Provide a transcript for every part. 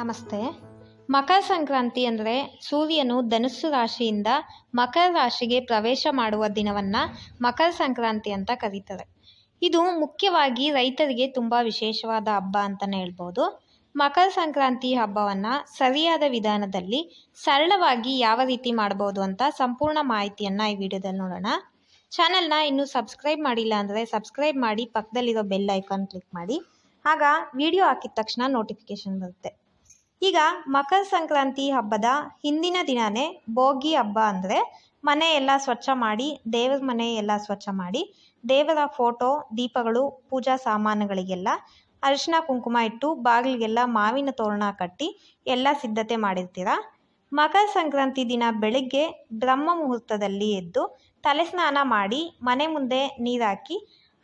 ನಮಸ್ತೆ ಮಕರ ಸಂಕ್ರಾಂತಿ ಅಂದರೆ ಸೂರ್ಯನು ಧನುಸ್ಸು ರಾಶಿಯಿಂದ ಮಕರ ರಾಶಿಗೆ ಪ್ರವೇಶ ಮಾಡುವ ದಿನವನ್ನು ಮಕರ ಸಂಕ್ರಾಂತಿ ಅಂತ ಕರೀತಾರೆ ಇದು ಮುಖ್ಯವಾಗಿ ರೈತರಿಗೆ ತುಂಬ ವಿಶೇಷವಾದ ಹಬ್ಬ ಅಂತಲೇ ಹೇಳ್ಬೋದು ಮಕರ ಸಂಕ್ರಾಂತಿ ಹಬ್ಬವನ್ನು ಸರಿಯಾದ ವಿಧಾನದಲ್ಲಿ ಸರಳವಾಗಿ ಯಾವ ರೀತಿ ಮಾಡ್ಬೋದು ಅಂತ ಸಂಪೂರ್ಣ ಮಾಹಿತಿಯನ್ನು ಈ ವಿಡಿಯೋದಲ್ಲಿ ನೋಡೋಣ ಚಾನಲ್ನ ಇನ್ನೂ ಸಬ್ಸ್ಕ್ರೈಬ್ ಮಾಡಿಲ್ಲ ಅಂದರೆ ಸಬ್ಸ್ಕ್ರೈಬ್ ಮಾಡಿ ಪಕ್ಕದಲ್ಲಿರೋ ಬೆಲ್ ಐಕಾನ್ ಕ್ಲಿಕ್ ಮಾಡಿ ಆಗ ವಿಡಿಯೋ ಹಾಕಿದ ತಕ್ಷಣ ನೋಟಿಫಿಕೇಶನ್ ಬರುತ್ತೆ ಈಗ ಮಕರ ಸಂಕ್ರಾಂತಿ ಹಬ್ಬದ ಹಿಂದಿನ ದಿನವೇ ಭೋಗಿ ಹಬ್ಬ ಅಂದರೆ ಮನೆ ಎಲ್ಲ ಸ್ವಚ್ಛ ಮಾಡಿ ದೇವರ ಮನೆ ಎಲ್ಲ ಸ್ವಚ್ಛ ಮಾಡಿ ದೇವರ ಫೋಟೋ ದೀಪಗಳು ಪೂಜಾ ಸಾಮಾನುಗಳಿಗೆಲ್ಲ ಅರಿಶಿನ ಕುಂಕುಮ ಇಟ್ಟು ಬಾಗಿಲಿಗೆಲ್ಲ ಮಾವಿನ ತೋರಣ ಕಟ್ಟಿ ಎಲ್ಲ ಸಿದ್ಧತೆ ಮಾಡಿರ್ತೀರ ಮಕರ ಸಂಕ್ರಾಂತಿ ದಿನ ಬೆಳಗ್ಗೆ ಬ್ರಹ್ಮ ಮುಹೂರ್ತದಲ್ಲಿ ಎದ್ದು ತಲೆ ಸ್ನಾನ ಮಾಡಿ ಮನೆ ಮುಂದೆ ನೀರಾಕಿ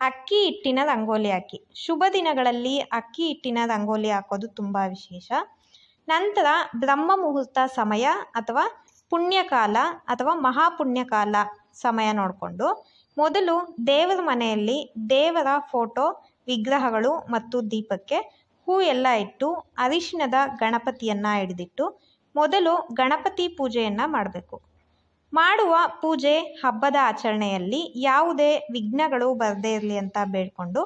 ಅಕ್ಕಿ ಹಿಟ್ಟಿನ ರಂಗೋಲಿ ಹಾಕಿ ಶುಭ ದಿನಗಳಲ್ಲಿ ಅಕ್ಕಿ ಹಿಟ್ಟಿನ ರಂಗೋಲಿ ಹಾಕೋದು ತುಂಬ ವಿಶೇಷ ನಂತರ ಬ್ರಹ್ಮ ಮುಹೂರ್ತ ಸಮಯ ಅಥವಾ ಪುಣ್ಯಕಾಲ ಅಥವಾ ಮಹಾಪುಣ್ಯಕಾಲ ಸಮಯ ನೋಡಿಕೊಂಡು ಮೊದಲು ದೇವರ ಮನೆಯಲ್ಲಿ ದೇವರ ಫೋಟೋ ವಿಗ್ರಹಗಳು ಮತ್ತು ದೀಪಕ್ಕೆ ಹೂ ಎಲ್ಲ ಇಟ್ಟು ಅರಿಶಿನದ ಗಣಪತಿಯನ್ನು ಹಿಡಿದಿಟ್ಟು ಮೊದಲು ಗಣಪತಿ ಪೂಜೆಯನ್ನು ಮಾಡಬೇಕು ಮಾಡುವ ಪೂಜೆ ಹಬ್ಬದ ಆಚರಣೆಯಲ್ಲಿ ಯಾವುದೇ ವಿಘ್ನಗಳು ಬರದೇ ಇರಲಿ ಅಂತ ಬೇಡಿಕೊಂಡು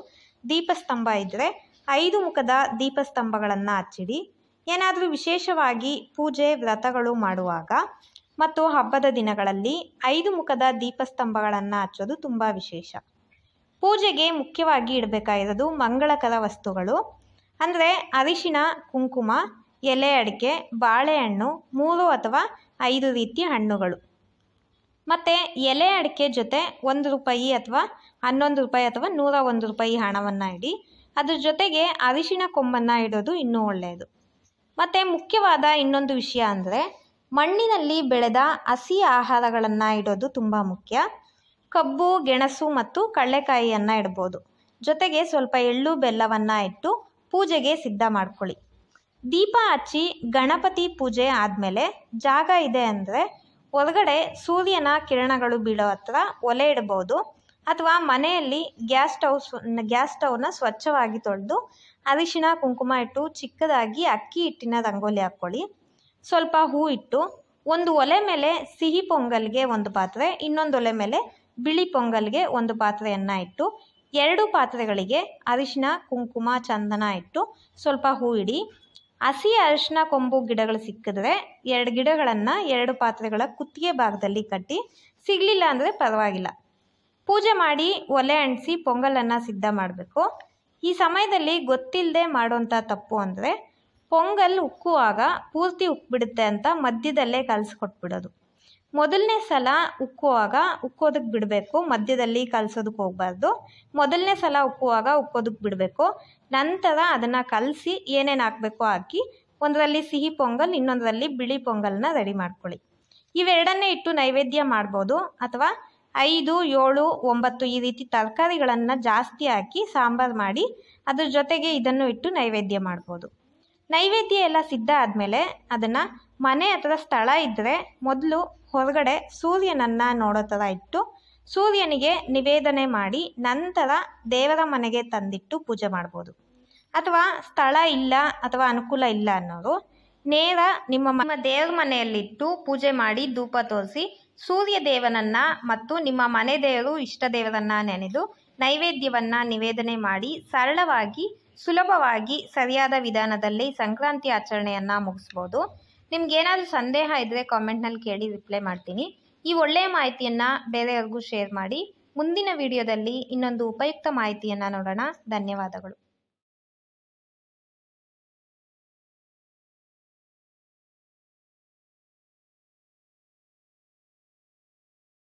ದೀಪಸ್ತಂಭ ಇದ್ದರೆ ಐದು ಮುಖದ ದೀಪಸ್ತಂಭಗಳನ್ನು ಹಚ್ಚಿಡಿ ಏನಾದರೂ ವಿಶೇಷವಾಗಿ ಪೂಜೆ ವ್ರತಗಳು ಮಾಡುವಾಗ ಮತ್ತು ಹಬ್ಬದ ದಿನಗಳಲ್ಲಿ ಐದು ಮುಖದ ದೀಪಸ್ತಂಭಗಳನ್ನು ಹಚ್ಚೋದು ತುಂಬ ವಿಶೇಷ ಪೂಜೆಗೆ ಮುಖ್ಯವಾಗಿ ಇಡಬೇಕಾಗಿರೋದು ಮಂಗಳಕರ ವಸ್ತುಗಳು ಅಂದರೆ ಅರಿಶಿನ ಕುಂಕುಮ ಎಲೆ ಅಡಿಕೆ ಬಾಳೆಹಣ್ಣು ಮೂರು ಅಥವಾ ಐದು ರೀತಿಯ ಹಣ್ಣುಗಳು ಮತ್ತು ಎಲೆ ಅಡಿಕೆ ಜೊತೆ ಒಂದು ರೂಪಾಯಿ ಅಥವಾ ಹನ್ನೊಂದು ರೂಪಾಯಿ ಅಥವಾ ನೂರ ಒಂದು ರೂಪಾಯಿ ಹಣವನ್ನು ಇಡಿ ಅದ್ರ ಜೊತೆಗೆ ಅರಿಶಿನ ಕೊಂಬನ್ನು ಇಡೋದು ಇನ್ನೂ ಒಳ್ಳೆಯದು ಮತ್ತು ಮುಖ್ಯವಾದ ಇನ್ನೊಂದು ವಿಷಯ ಅಂದರೆ ಮಣ್ಣಿನಲ್ಲಿ ಬೆಳೆದ ಹಸಿ ಆಹಾರಗಳನ್ನು ಇಡೋದು ತುಂಬ ಮುಖ್ಯ ಕಬ್ಬು ಗೆಣಸು ಮತ್ತು ಕಡಲೆಕಾಯಿಯನ್ನು ಇಡ್ಬೋದು ಜೊತೆಗೆ ಸ್ವಲ್ಪ ಎಳ್ಳು ಬೆಲ್ಲವನ್ನು ಇಟ್ಟು ಪೂಜೆಗೆ ಸಿದ್ಧ ಮಾಡ್ಕೊಳ್ಳಿ ದೀಪ ಹಚ್ಚಿ ಗಣಪತಿ ಪೂಜೆ ಆದಮೇಲೆ ಜಾಗ ಇದೆ ಅಂದರೆ ಹೊರಗಡೆ ಸೂರ್ಯನ ಕಿರಣಗಳು ಬೀಳೋ ಹತ್ರ ಒಲೆ ಇಡ್ಬೋದು ಅಥವಾ ಮನೆಯಲ್ಲಿ ಗ್ಯಾಸ್ ಸ್ಟವ್ ಗ್ಯಾಸ್ ಸ್ಟೌವ್ನ ಸ್ವಚ್ಛವಾಗಿ ತೊಳೆದು ಅರಿಶಿನ ಕುಂಕುಮ ಇಟ್ಟು ಚಿಕ್ಕದಾಗಿ ಅಕ್ಕಿ ಹಿಟ್ಟಿನ ರಂಗೋಲಿ ಹಾಕ್ಕೊಳ್ಳಿ ಸ್ವಲ್ಪ ಹೂ ಇಟ್ಟು ಒಂದು ಒಲೆ ಮೇಲೆ ಸಿಹಿ ಪೊಂಗಲ್ಗೆ ಒಂದು ಪಾತ್ರೆ ಇನ್ನೊಂದು ಒಲೆ ಮೇಲೆ ಬಿಳಿ ಪೊಂಗಲ್ಗೆ ಒಂದು ಪಾತ್ರೆಯನ್ನು ಇಟ್ಟು ಎರಡು ಪಾತ್ರೆಗಳಿಗೆ ಅರಿಶಿನ ಕುಂಕುಮ ಚಂದನ ಇಟ್ಟು ಸ್ವಲ್ಪ ಹೂ ಇಡಿ ಹಸಿ ಅರಿಶಿನ ಕೊಂಬು ಗಿಡಗಳು ಸಿಕ್ಕಿದ್ರೆ ಎರಡು ಗಿಡಗಳನ್ನು ಎರಡು ಪಾತ್ರೆಗಳ ಕುತ್ತಿಗೆ ಭಾಗದಲ್ಲಿ ಕಟ್ಟಿ ಸಿಗಲಿಲ್ಲ ಅಂದರೆ ಪರವಾಗಿಲ್ಲ ಪೂಜೆ ಮಾಡಿ ಒಲೆ ಅಂಟಿಸಿ ಪೊಂಗಲನ್ನು ಸಿದ್ಧ ಮಾಡಬೇಕು ಈ ಸಮಯದಲ್ಲಿ ಗೊತ್ತಿಲ್ಲದೆ ಮಾಡುವಂಥ ತಪ್ಪು ಅಂದರೆ ಪೊಂಗಲ್ ಉಕ್ಕುವಾಗ ಪೂರ್ತಿ ಉಕ್ಕಿಬಿಡುತ್ತೆ ಅಂತ ಮಧ್ಯದಲ್ಲೇ ಕಲಸಿಕೊಟ್ಬಿಡೋದು ಮೊದಲನೇ ಸಲ ಉಕ್ಕುವಾಗ ಉಕ್ಕೋದಕ್ಕೆ ಬಿಡಬೇಕು ಮಧ್ಯದಲ್ಲಿ ಕಲಸೋದಕ್ಕೆ ಹೋಗಬಾರ್ದು ಮೊದಲನೇ ಸಲ ಉಕ್ಕುವಾಗ ಉಕ್ಕೋದಕ್ಕೆ ಬಿಡಬೇಕು ನಂತರ ಅದನ್ನು ಕಲಸಿ ಏನೇನು ಹಾಕಬೇಕು ಹಾಕಿ ಒಂದರಲ್ಲಿ ಸಿಹಿ ಪೊಂಗಲ್ ಇನ್ನೊಂದರಲ್ಲಿ ಬಿಳಿ ಪೊಂಗಲ್ನ ರೆಡಿ ಮಾಡ್ಕೊಳ್ಳಿ ಇವೆರಡನ್ನೇ ಇಟ್ಟು ನೈವೇದ್ಯ ಮಾಡ್ಬೋದು ಅಥವಾ ಐದು ಏಳು ಒಂಬತ್ತು ಈ ರೀತಿ ತರಕಾರಿಗಳನ್ನು ಜಾಸ್ತಿ ಹಾಕಿ ಸಾಂಬಾರು ಮಾಡಿ ಅದ್ರ ಜೊತೆಗೆ ಇದನ್ನು ಇಟ್ಟು ನೈವೇದ್ಯ ಮಾಡ್ಬೋದು ನೈವೇದ್ಯ ಎಲ್ಲ ಸಿದ್ಧ ಆದಮೇಲೆ ಅದನ್ನು ಮನೆ ಅಥವಾ ಸ್ಥಳ ಇದ್ದರೆ ಮೊದಲು ಹೊರಗಡೆ ಸೂರ್ಯನನ್ನು ನೋಡೋ ಥರ ಇಟ್ಟು ಸೂರ್ಯನಿಗೆ ನಿವೇದನೆ ಮಾಡಿ ನಂತರ ದೇವರ ಮನೆಗೆ ತಂದಿಟ್ಟು ಪೂಜೆ ಮಾಡ್ಬೋದು ಅಥವಾ ಸ್ಥಳ ಇಲ್ಲ ಅಥವಾ ಅನುಕೂಲ ಇಲ್ಲ ಅನ್ನೋರು ನೇರ ನಿಮ್ಮ ದೇವ್ರ ಮನೆಯಲ್ಲಿಟ್ಟು ಪೂಜೆ ಮಾಡಿ ಧೂಪ ತೋರಿಸಿ ಸೂರ್ಯ ದೇವನನ್ನು ಮತ್ತು ನಿಮ್ಮ ಮನೆ ದೇವರು ಇಷ್ಟ ದೇವರನ್ನು ನೆನೆದು ನೈವೇದ್ಯವನ್ನು ನಿವೇದನೆ ಮಾಡಿ ಸರಳವಾಗಿ ಸುಲಭವಾಗಿ ಸರಿಯಾದ ವಿಧಾನದಲ್ಲಿ ಸಂಕ್ರಾಂತಿ ಆಚರಣೆಯನ್ನು ಮುಗಿಸ್ಬೋದು ನಿಮ್ಗೇನಾದರೂ ಸಂದೇಹ ಇದ್ದರೆ ಕಾಮೆಂಟ್ನಲ್ಲಿ ಕೇಳಿ ರಿಪ್ಲೈ ಮಾಡ್ತೀನಿ ಈ ಒಳ್ಳೆಯ ಮಾಹಿತಿಯನ್ನು ಬೇರೆಯವ್ರಿಗೂ ಶೇರ್ ಮಾಡಿ ಮುಂದಿನ ವಿಡಿಯೋದಲ್ಲಿ ಇನ್ನೊಂದು ಉಪಯುಕ್ತ ಮಾಹಿತಿಯನ್ನು ನೋಡೋಣ ಧನ್ಯವಾದಗಳು